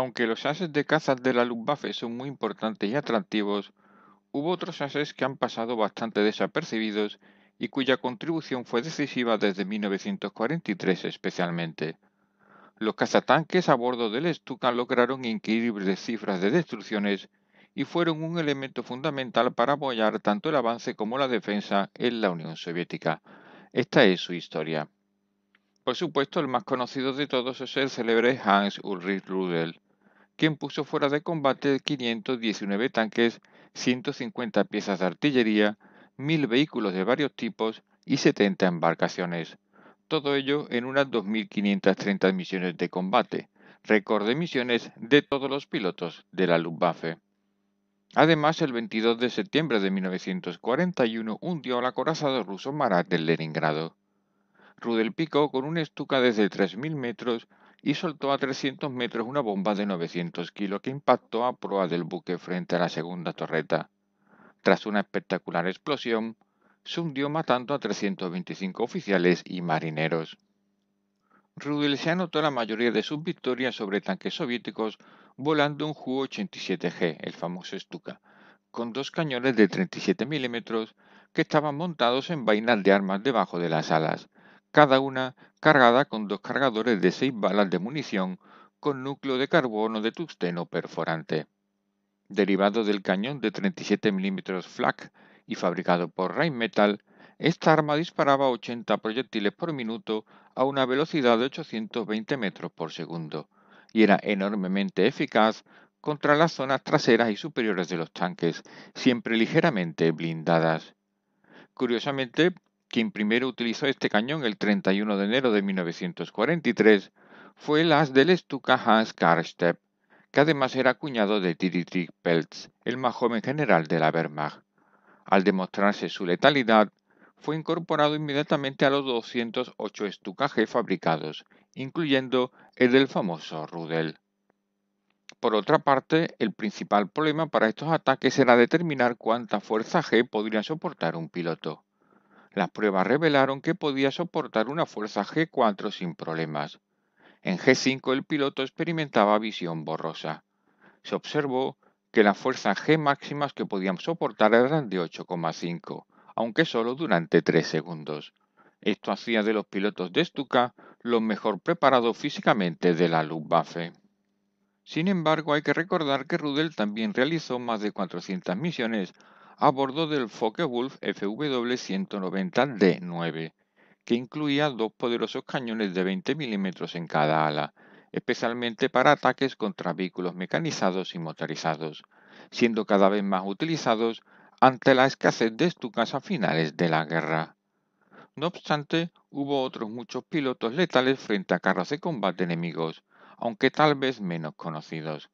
Aunque los ases de caza de la Luftwaffe son muy importantes y atractivos, hubo otros ases que han pasado bastante desapercibidos y cuya contribución fue decisiva desde 1943 especialmente. Los cazatanques a bordo del Stuka lograron increíbles cifras de destrucciones y fueron un elemento fundamental para apoyar tanto el avance como la defensa en la Unión Soviética. Esta es su historia. Por supuesto, el más conocido de todos es el célebre Hans Ulrich Rudel, quien puso fuera de combate 519 tanques, 150 piezas de artillería, 1.000 vehículos de varios tipos y 70 embarcaciones. Todo ello en unas 2.530 misiones de combate, récord de misiones de todos los pilotos de la Luftwaffe. Además, el 22 de septiembre de 1941 hundió al acorazado ruso Marat del Leningrado. Rudel pico con un estuca desde 3.000 metros, y soltó a 300 metros una bomba de 900 kilos que impactó a proa del buque frente a la segunda torreta. Tras una espectacular explosión, se hundió matando a 325 oficiales y marineros. Rudel se anotó la mayoría de sus victorias sobre tanques soviéticos volando un Ju-87G, el famoso Stuka, con dos cañones de 37 milímetros que estaban montados en vainas de armas debajo de las alas, cada una cargada con dos cargadores de seis balas de munición con núcleo de carbono de tungsteno perforante. Derivado del cañón de 37 mm flak y fabricado por Rheinmetall, esta arma disparaba 80 proyectiles por minuto a una velocidad de 820 metros por segundo y era enormemente eficaz contra las zonas traseras y superiores de los tanques, siempre ligeramente blindadas. Curiosamente, quien primero utilizó este cañón el 31 de enero de 1943 fue el as del Stuka Hans Karstep, que además era cuñado de Dietrich Peltz, el más joven general de la Wehrmacht. Al demostrarse su letalidad, fue incorporado inmediatamente a los 208 Stuka G fabricados, incluyendo el del famoso Rudel. Por otra parte, el principal problema para estos ataques era determinar cuánta fuerza G podría soportar un piloto las pruebas revelaron que podía soportar una fuerza G4 sin problemas. En G5 el piloto experimentaba visión borrosa. Se observó que las fuerzas G máximas que podían soportar eran de 8,5, aunque solo durante 3 segundos. Esto hacía de los pilotos de Stuka los mejor preparados físicamente de la Luftwaffe. Sin embargo, hay que recordar que Rudel también realizó más de 400 misiones a bordo del Focke-Wulf FW190D9, que incluía dos poderosos cañones de 20 milímetros en cada ala, especialmente para ataques contra vehículos mecanizados y motorizados, siendo cada vez más utilizados ante la escasez de estucas a finales de la guerra. No obstante, hubo otros muchos pilotos letales frente a carros de combate enemigos, aunque tal vez menos conocidos,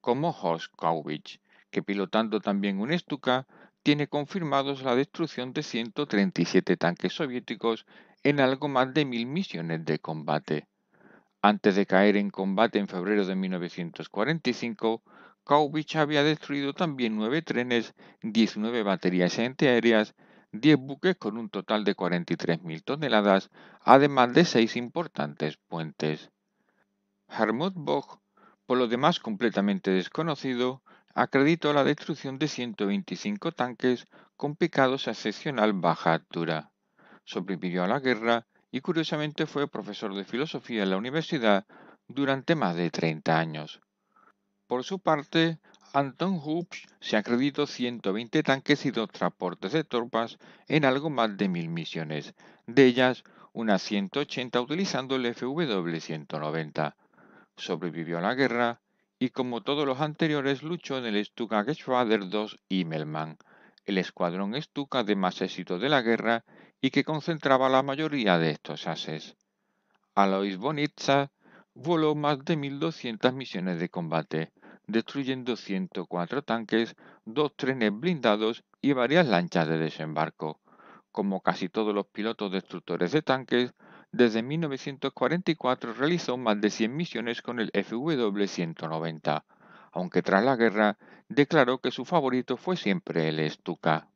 como Horst Kowicz, que pilotando también un Stuka tiene confirmados la destrucción de 137 tanques soviéticos en algo más de mil misiones de combate. Antes de caer en combate en febrero de 1945, Kaubich había destruido también nueve trenes, 19 baterías antiaéreas, 10 buques con un total de 43.000 toneladas, además de seis importantes puentes. Hermut Bog, por lo demás completamente desconocido, acreditó la destrucción de 125 tanques con picados a excepcional baja altura. Sobrevivió a la guerra y curiosamente fue profesor de filosofía en la universidad durante más de 30 años. Por su parte, Anton Hoops se acreditó 120 tanques y dos transportes de tropas en algo más de mil misiones, de ellas unas 180 utilizando el FW-190. Sobrevivió a la guerra y como todos los anteriores luchó en el Stuka Geschwader II Himmelmann, el escuadrón Stuka de más éxito de la guerra y que concentraba la mayoría de estos ases. Alois Bonitza voló más de 1.200 misiones de combate, destruyendo 104 tanques, dos trenes blindados y varias lanchas de desembarco. Como casi todos los pilotos destructores de tanques, desde 1944 realizó más de 100 misiones con el FW-190, aunque tras la guerra declaró que su favorito fue siempre el Stuka.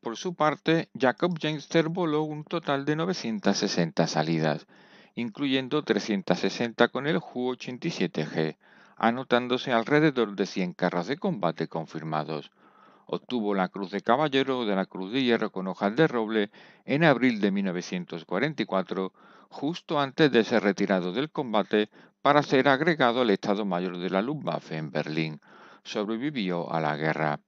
Por su parte, Jacob Jenster voló un total de 960 salidas, incluyendo 360 con el Ju-87G, anotándose alrededor de 100 carras de combate confirmados, Obtuvo la Cruz de Caballero de la Cruz de Hierro con hojas de roble en abril de 1944, justo antes de ser retirado del combate para ser agregado al Estado Mayor de la Luftwaffe en Berlín. Sobrevivió a la guerra.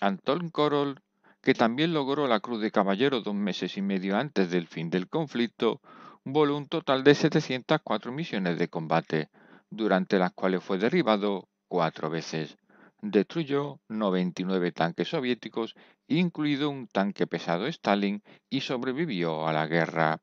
Anton Korol, que también logró la Cruz de Caballero dos meses y medio antes del fin del conflicto, voló un total de 704 misiones de combate, durante las cuales fue derribado cuatro veces destruyó 99 tanques soviéticos, incluido un tanque pesado Stalin, y sobrevivió a la guerra.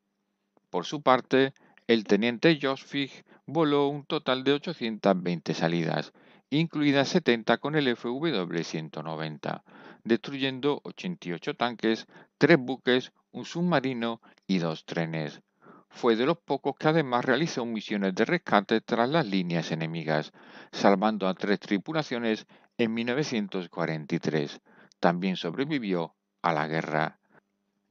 Por su parte, el teniente Josfig voló un total de 820 salidas, incluidas 70 con el FW-190, destruyendo 88 tanques, 3 buques, un submarino y dos trenes. Fue de los pocos que además realizó misiones de rescate tras las líneas enemigas, salvando a tres tripulaciones en 1943 también sobrevivió a la guerra.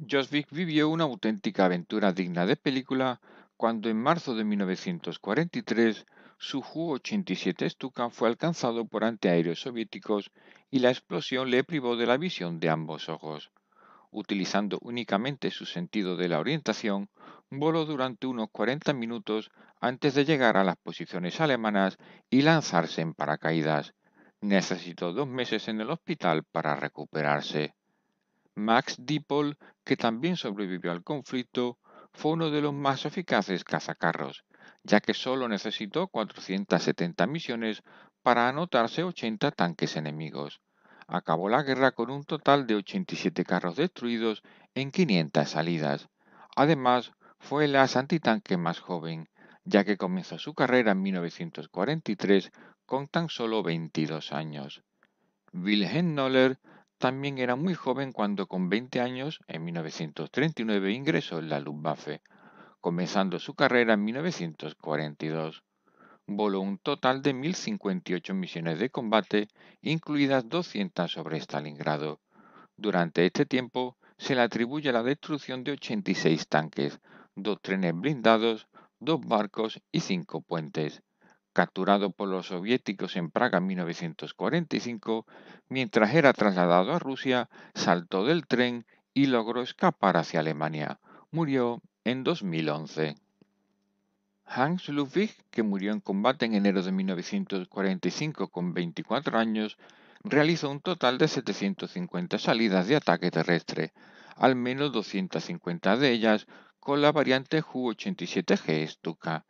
Josvik vivió una auténtica aventura digna de película cuando en marzo de 1943 su Ju-87 Stuka fue alcanzado por antiaéreos soviéticos y la explosión le privó de la visión de ambos ojos. Utilizando únicamente su sentido de la orientación, voló durante unos 40 minutos antes de llegar a las posiciones alemanas y lanzarse en paracaídas necesitó dos meses en el hospital para recuperarse. Max Dipol, que también sobrevivió al conflicto, fue uno de los más eficaces cazacarros, ya que solo necesitó 470 misiones para anotarse 80 tanques enemigos. Acabó la guerra con un total de 87 carros destruidos en 500 salidas. Además, fue el as antitanque más joven, ya que comenzó su carrera en 1943 con tan solo 22 años. Wilhelm Noller también era muy joven cuando con 20 años, en 1939, ingresó en la Luftwaffe, comenzando su carrera en 1942. Voló un total de 1.058 misiones de combate, incluidas 200 sobre Stalingrado. Durante este tiempo se le atribuye la destrucción de 86 tanques, dos trenes blindados, dos barcos y cinco puentes capturado por los soviéticos en Praga en 1945, mientras era trasladado a Rusia, saltó del tren y logró escapar hacia Alemania. Murió en 2011. Hans Ludwig, que murió en combate en enero de 1945 con 24 años, realizó un total de 750 salidas de ataque terrestre, al menos 250 de ellas con la variante Ju-87G Stuka.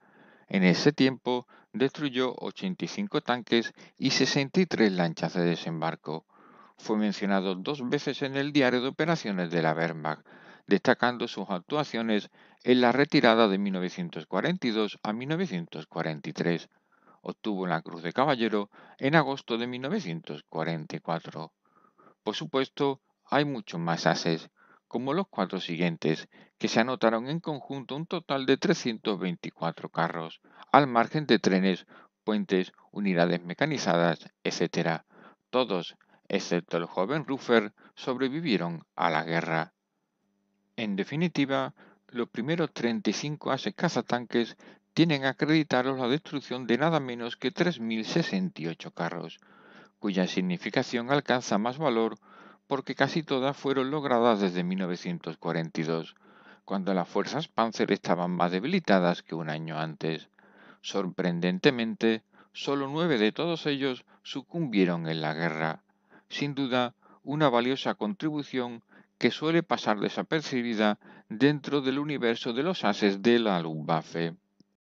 En ese tiempo destruyó 85 tanques y 63 lanchas de desembarco. Fue mencionado dos veces en el diario de operaciones de la Wehrmacht, destacando sus actuaciones en la retirada de 1942 a 1943. Obtuvo la Cruz de Caballero en agosto de 1944. Por supuesto, hay muchos más ases, como los cuatro siguientes, que se anotaron en conjunto un total de 324 carros, al margen de trenes, puentes, unidades mecanizadas, etc. Todos, excepto el joven Ruffer, sobrevivieron a la guerra. En definitiva, los primeros 35 ases e cazatanques tienen acreditados la destrucción de nada menos que 3.068 carros, cuya significación alcanza más valor porque casi todas fueron logradas desde 1942, cuando las fuerzas Panzer estaban más debilitadas que un año antes. Sorprendentemente, solo nueve de todos ellos sucumbieron en la guerra. Sin duda, una valiosa contribución que suele pasar desapercibida dentro del universo de los ases de la Luftwaffe.